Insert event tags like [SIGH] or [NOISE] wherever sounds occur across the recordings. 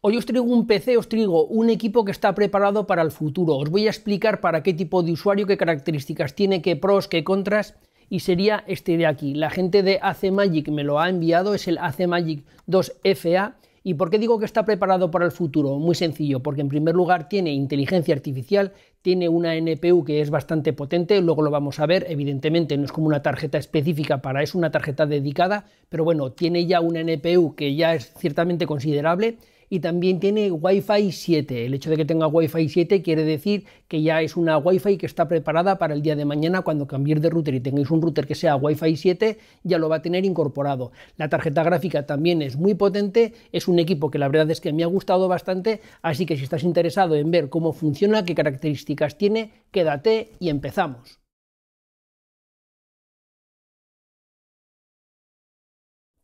Hoy os traigo un PC, os traigo un equipo que está preparado para el futuro. Os voy a explicar para qué tipo de usuario, qué características tiene, qué pros, qué contras. Y sería este de aquí. La gente de AC Magic me lo ha enviado, es el AC Magic 2FA. ¿Y por qué digo que está preparado para el futuro? Muy sencillo, porque en primer lugar tiene inteligencia artificial, tiene una NPU que es bastante potente, luego lo vamos a ver, evidentemente no es como una tarjeta específica para eso, una tarjeta dedicada, pero bueno, tiene ya una NPU que ya es ciertamente considerable y también tiene Wi-Fi 7. El hecho de que tenga Wi-Fi 7 quiere decir que ya es una Wi-Fi que está preparada para el día de mañana cuando cambiéis de router y tengáis un router que sea Wi-Fi 7, ya lo va a tener incorporado. La tarjeta gráfica también es muy potente, es un equipo que la verdad es que me ha gustado bastante, así que si estás interesado en ver cómo funciona, qué características tiene, quédate y empezamos.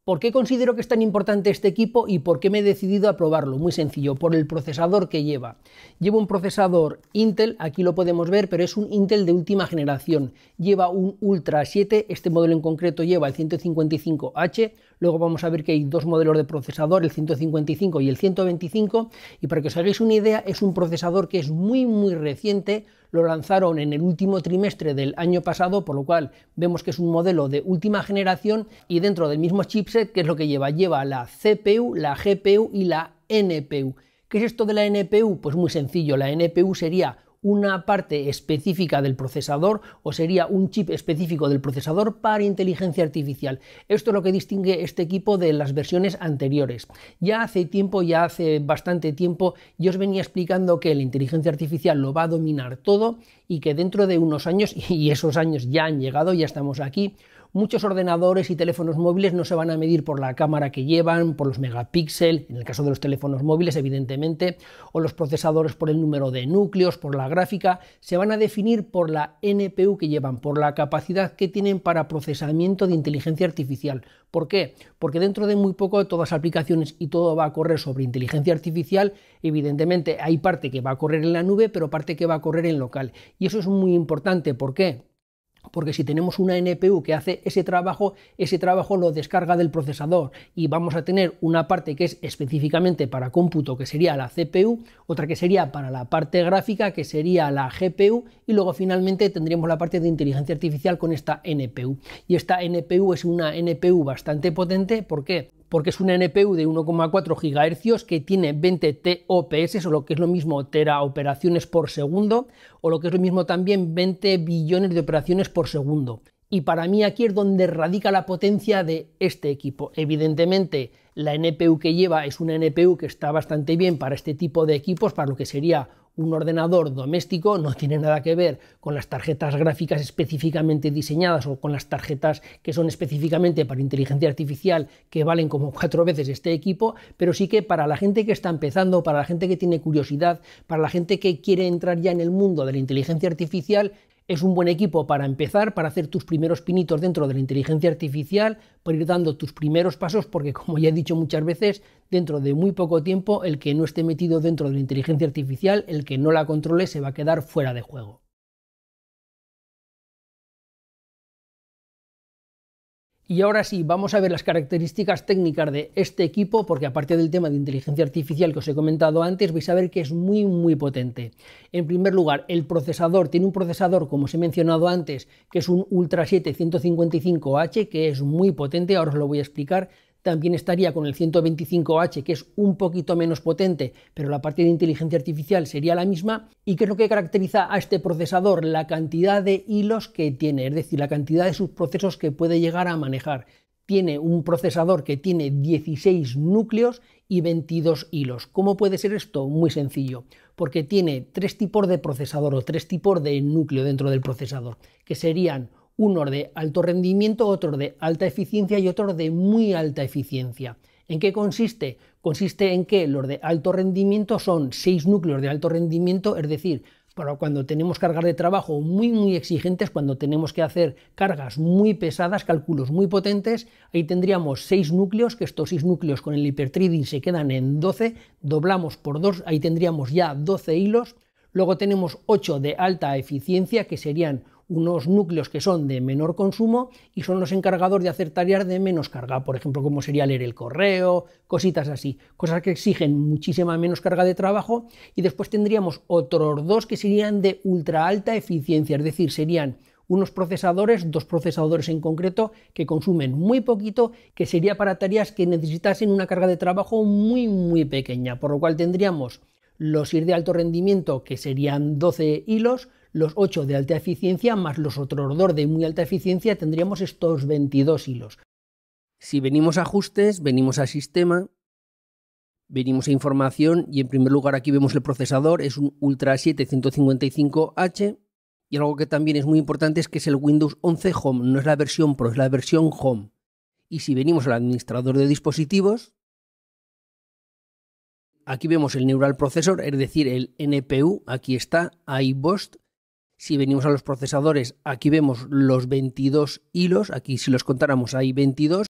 ¿Por qué considero que es tan importante este equipo y por qué me he decidido a probarlo? Muy sencillo, por el procesador que lleva. Lleva un procesador Intel, aquí lo podemos ver, pero es un Intel de última generación. Lleva un Ultra 7, este modelo en concreto lleva el 155H, luego vamos a ver que hay dos modelos de procesador, el 155 y el 125, y para que os hagáis una idea, es un procesador que es muy muy reciente, lo lanzaron en el último trimestre del año pasado, por lo cual vemos que es un modelo de última generación y dentro del mismo chipset, que es lo que lleva? Lleva la CPU, la GPU y la NPU. ¿Qué es esto de la NPU? Pues muy sencillo, la NPU sería una parte específica del procesador o sería un chip específico del procesador para inteligencia artificial. Esto es lo que distingue este equipo de las versiones anteriores. Ya hace tiempo, ya hace bastante tiempo, yo os venía explicando que la inteligencia artificial lo va a dominar todo y que dentro de unos años, [LAUGHS] y esos años ya han llegado, ya estamos aquí, muchos ordenadores y teléfonos móviles no se van a medir por la cámara que llevan, por los megapíxeles, en el caso de los teléfonos móviles evidentemente, o los procesadores por el número de núcleos, por la gráfica, se van a definir por la NPU que llevan, por la capacidad que tienen para procesamiento de inteligencia artificial. ¿Por qué? Porque dentro de muy poco todas las aplicaciones y todo va a correr sobre inteligencia artificial, evidentemente hay parte que va a correr en la nube, pero parte que va a correr en local. Y eso es muy importante, ¿por qué? porque si tenemos una NPU que hace ese trabajo, ese trabajo lo descarga del procesador y vamos a tener una parte que es específicamente para cómputo, que sería la CPU, otra que sería para la parte gráfica, que sería la GPU, y luego finalmente tendríamos la parte de inteligencia artificial con esta NPU. Y esta NPU es una NPU bastante potente, ¿por qué? porque es una NPU de 1,4 gigahercios que tiene 20 TOPS, o lo que es lo mismo tera operaciones por segundo, o lo que es lo mismo también 20 billones de operaciones por segundo. Y para mí aquí es donde radica la potencia de este equipo. Evidentemente, la NPU que lleva es una NPU que está bastante bien para este tipo de equipos, para lo que sería un ordenador doméstico no tiene nada que ver con las tarjetas gráficas específicamente diseñadas o con las tarjetas que son específicamente para inteligencia artificial que valen como cuatro veces este equipo, pero sí que para la gente que está empezando, para la gente que tiene curiosidad, para la gente que quiere entrar ya en el mundo de la inteligencia artificial, es un buen equipo para empezar, para hacer tus primeros pinitos dentro de la inteligencia artificial, para ir dando tus primeros pasos, porque como ya he dicho muchas veces, dentro de muy poco tiempo el que no esté metido dentro de la inteligencia artificial, el que no la controle, se va a quedar fuera de juego. Y ahora sí, vamos a ver las características técnicas de este equipo, porque aparte del tema de inteligencia artificial que os he comentado antes, vais a ver que es muy, muy potente. En primer lugar, el procesador tiene un procesador, como os he mencionado antes, que es un Ultra 7 155H, que es muy potente, ahora os lo voy a explicar, también estaría con el 125H, que es un poquito menos potente, pero la parte de inteligencia artificial sería la misma. ¿Y qué es lo que caracteriza a este procesador? La cantidad de hilos que tiene, es decir, la cantidad de sus procesos que puede llegar a manejar. Tiene un procesador que tiene 16 núcleos y 22 hilos. ¿Cómo puede ser esto? Muy sencillo, porque tiene tres tipos de procesador o tres tipos de núcleo dentro del procesador, que serían unos de alto rendimiento, otro de alta eficiencia y otro de muy alta eficiencia. ¿En qué consiste? Consiste en que los de alto rendimiento son seis núcleos de alto rendimiento, es decir, para cuando tenemos cargas de trabajo muy muy exigentes, cuando tenemos que hacer cargas muy pesadas, cálculos muy potentes, ahí tendríamos seis núcleos, que estos seis núcleos con el hipertrading se quedan en 12, doblamos por 2, ahí tendríamos ya 12 hilos. Luego tenemos 8 de alta eficiencia, que serían unos núcleos que son de menor consumo y son los encargados de hacer tareas de menos carga, por ejemplo, como sería leer el correo, cositas así, cosas que exigen muchísima menos carga de trabajo y después tendríamos otros dos que serían de ultra alta eficiencia, es decir, serían unos procesadores, dos procesadores en concreto, que consumen muy poquito, que sería para tareas que necesitasen una carga de trabajo muy, muy pequeña, por lo cual tendríamos los ir de alto rendimiento, que serían 12 hilos, los 8 de alta eficiencia más los otros 2 de muy alta eficiencia, tendríamos estos 22 hilos. Si venimos a ajustes, venimos a sistema, venimos a información y en primer lugar aquí vemos el procesador, es un Ultra 755 h y algo que también es muy importante es que es el Windows 11 Home, no es la versión Pro, es la versión Home. Y si venimos al administrador de dispositivos, aquí vemos el Neural Processor, es decir, el NPU, aquí está, ibost si venimos a los procesadores, aquí vemos los 22 hilos, aquí si los contáramos hay 22,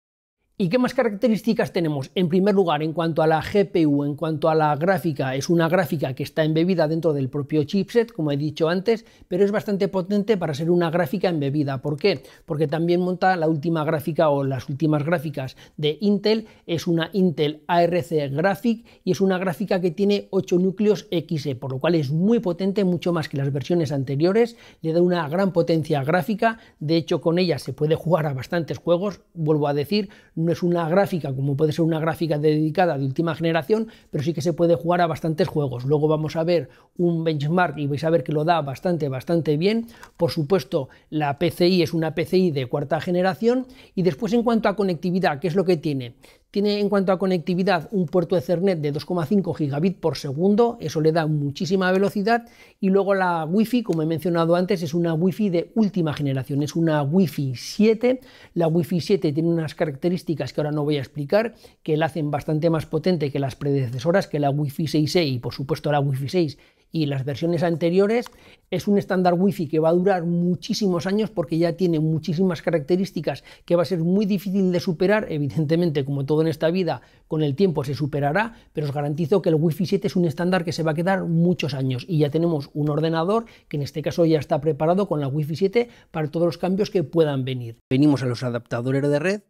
¿Y qué más características tenemos? En primer lugar, en cuanto a la GPU, en cuanto a la gráfica, es una gráfica que está embebida dentro del propio chipset, como he dicho antes, pero es bastante potente para ser una gráfica embebida. ¿Por qué? Porque también monta la última gráfica o las últimas gráficas de Intel, es una Intel ARC Graphic y es una gráfica que tiene 8 núcleos XE, por lo cual es muy potente, mucho más que las versiones anteriores, le da una gran potencia gráfica, de hecho con ella se puede jugar a bastantes juegos, vuelvo a decir, no es una gráfica como puede ser una gráfica dedicada de última generación, pero sí que se puede jugar a bastantes juegos. Luego vamos a ver un benchmark y vais a ver que lo da bastante, bastante bien. Por supuesto, la PCI es una PCI de cuarta generación. Y después en cuanto a conectividad, ¿qué es lo que tiene? Tiene en cuanto a conectividad un puerto Ethernet de 2,5 gigabit por segundo, eso le da muchísima velocidad. Y luego la Wi-Fi, como he mencionado antes, es una Wi-Fi de última generación, es una Wi-Fi 7. La Wi-Fi 7 tiene unas características que ahora no voy a explicar, que la hacen bastante más potente que las predecesoras, que la Wi-Fi 6E y por supuesto la Wi-Fi 6 y las versiones anteriores. Es un estándar Wi-Fi que va a durar muchísimos años porque ya tiene muchísimas características que va a ser muy difícil de superar. Evidentemente, como todo en esta vida, con el tiempo se superará, pero os garantizo que el Wi-Fi 7 es un estándar que se va a quedar muchos años y ya tenemos un ordenador que en este caso ya está preparado con la Wi-Fi 7 para todos los cambios que puedan venir. Venimos a los adaptadores de red,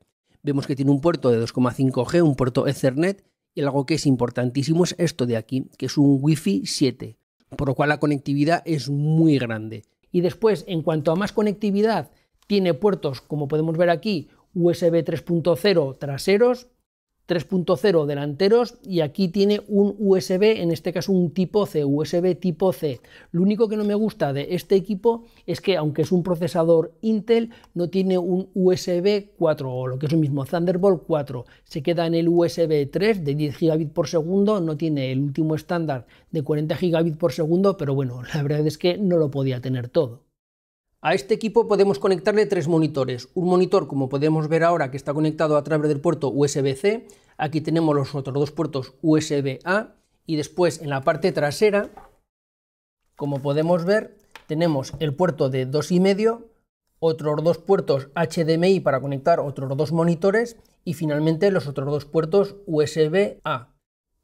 vemos que tiene un puerto de 2,5G, un puerto Ethernet y algo que es importantísimo es esto de aquí, que es un Wi-Fi 7 por lo cual la conectividad es muy grande. Y después, en cuanto a más conectividad, tiene puertos, como podemos ver aquí, USB 3.0 traseros, 3.0 delanteros y aquí tiene un USB, en este caso un tipo C, USB tipo C. Lo único que no me gusta de este equipo es que aunque es un procesador Intel, no tiene un USB 4 o lo que es lo mismo, Thunderbolt 4. Se queda en el USB 3 de 10 gigabit por segundo, no tiene el último estándar de 40 gigabit por segundo, pero bueno, la verdad es que no lo podía tener todo. A este equipo podemos conectarle tres monitores. Un monitor, como podemos ver ahora, que está conectado a través del puerto USB-C. Aquí tenemos los otros dos puertos USB-A. Y después, en la parte trasera, como podemos ver, tenemos el puerto de 2,5, otros dos puertos HDMI para conectar otros dos monitores y finalmente los otros dos puertos USB-A.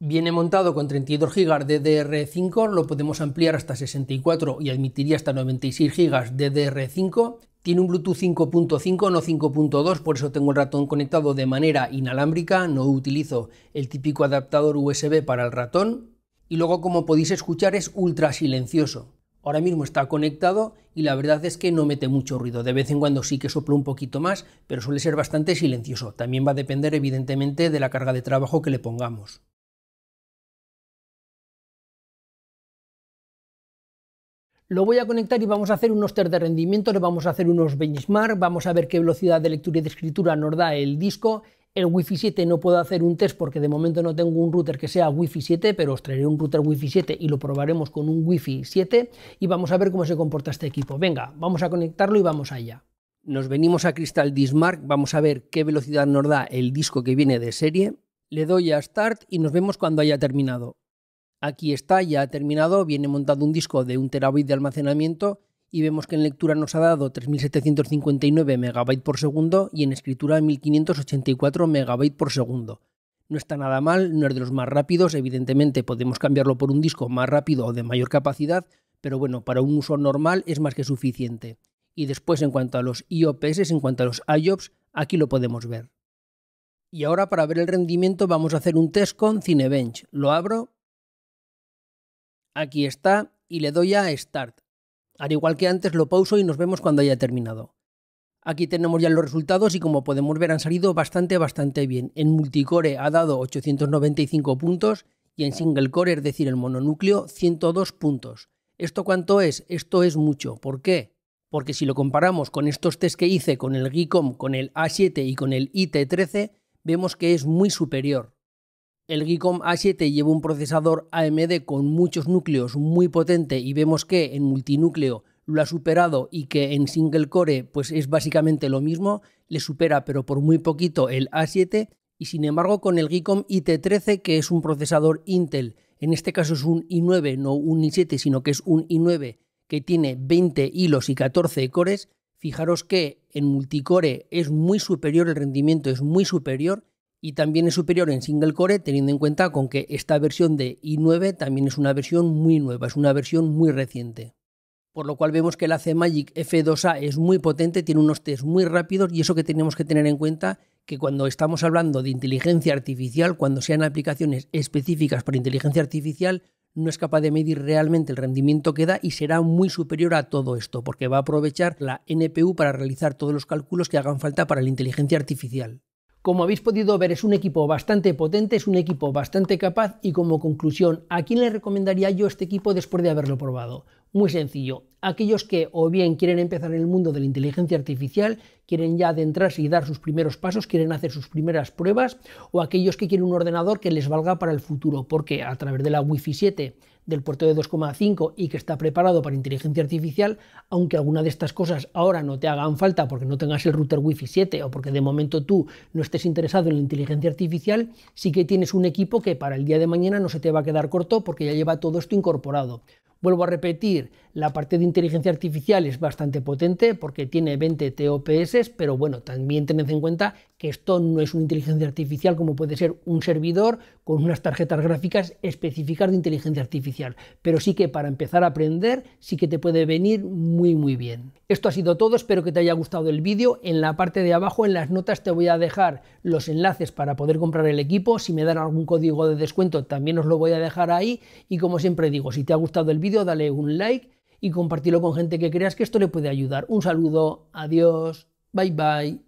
Viene montado con 32 GB DDR5, lo podemos ampliar hasta 64 y admitiría hasta 96 GB DDR5. Tiene un Bluetooth 5.5, no 5.2, por eso tengo el ratón conectado de manera inalámbrica, no utilizo el típico adaptador USB para el ratón. Y luego, como podéis escuchar, es ultra silencioso. Ahora mismo está conectado y la verdad es que no mete mucho ruido. De vez en cuando sí que soplo un poquito más, pero suele ser bastante silencioso. También va a depender evidentemente de la carga de trabajo que le pongamos. lo voy a conectar y vamos a hacer unos test de rendimiento, le vamos a hacer unos benchmark, vamos a ver qué velocidad de lectura y de escritura nos da el disco. El Wi-Fi 7 no puedo hacer un test porque de momento no tengo un router que sea Wi-Fi 7, pero os traeré un router Wi-Fi 7 y lo probaremos con un Wi-Fi 7 y vamos a ver cómo se comporta este equipo. Venga, vamos a conectarlo y vamos allá. Nos venimos a Crystal Dismark, vamos a ver qué velocidad nos da el disco que viene de serie. Le doy a Start y nos vemos cuando haya terminado. Aquí está, ya ha terminado, viene montado un disco de un terabyte de almacenamiento y vemos que en lectura nos ha dado 3759 megabytes por segundo y en escritura 1584 megabytes por segundo. No está nada mal, no es de los más rápidos, evidentemente podemos cambiarlo por un disco más rápido o de mayor capacidad, pero bueno, para un uso normal es más que suficiente. Y después en cuanto a los IOPS, en cuanto a los IOPS, aquí lo podemos ver. Y ahora para ver el rendimiento vamos a hacer un test con Cinebench. Lo abro Aquí está y le doy a Start. Al igual que antes lo pauso y nos vemos cuando haya terminado. Aquí tenemos ya los resultados y como podemos ver han salido bastante bastante bien. En multicore ha dado 895 puntos y en single core, es decir, el mononúcleo, 102 puntos. ¿Esto cuánto es? Esto es mucho. ¿Por qué? Porque si lo comparamos con estos test que hice con el GICOM, con el A7 y con el IT13, vemos que es muy superior el GICOM A7 lleva un procesador AMD con muchos núcleos muy potente y vemos que en multinúcleo lo ha superado y que en single core pues es básicamente lo mismo, le supera pero por muy poquito el A7 y sin embargo con el Gicom IT13 que es un procesador Intel, en este caso es un i9, no un i7 sino que es un i9 que tiene 20 hilos y 14 cores, fijaros que en multicore es muy superior, el rendimiento es muy superior y también es superior en single core teniendo en cuenta con que esta versión de i9 también es una versión muy nueva, es una versión muy reciente. Por lo cual vemos que la C-Magic F2A es muy potente, tiene unos test muy rápidos y eso que tenemos que tener en cuenta que cuando estamos hablando de inteligencia artificial, cuando sean aplicaciones específicas para inteligencia artificial, no es capaz de medir realmente el rendimiento que da y será muy superior a todo esto, porque va a aprovechar la NPU para realizar todos los cálculos que hagan falta para la inteligencia artificial. Como habéis podido ver, es un equipo bastante potente, es un equipo bastante capaz y como conclusión, ¿a quién le recomendaría yo este equipo después de haberlo probado? Muy sencillo, aquellos que o bien quieren empezar en el mundo de la inteligencia artificial, quieren ya adentrarse y dar sus primeros pasos, quieren hacer sus primeras pruebas, o aquellos que quieren un ordenador que les valga para el futuro, porque a través de la Wi-Fi 7 del puerto de 2,5 y que está preparado para inteligencia artificial, aunque alguna de estas cosas ahora no te hagan falta porque no tengas el router Wi-Fi 7 o porque de momento tú no estés interesado en la inteligencia artificial, sí que tienes un equipo que para el día de mañana no se te va a quedar corto porque ya lleva todo esto incorporado. Vuelvo a repetir, la parte de inteligencia artificial es bastante potente porque tiene 20 TOPS, pero bueno, también tened en cuenta que esto no es una inteligencia artificial como puede ser un servidor con unas tarjetas gráficas específicas de inteligencia artificial, pero sí que para empezar a aprender sí que te puede venir muy muy bien. Esto ha sido todo, espero que te haya gustado el vídeo. En la parte de abajo en las notas te voy a dejar los enlaces para poder comprar el equipo, si me dan algún código de descuento también os lo voy a dejar ahí y como siempre digo, si te ha gustado el vídeo dale un like y compartirlo con gente que creas que esto le puede ayudar. Un saludo, adiós, bye bye.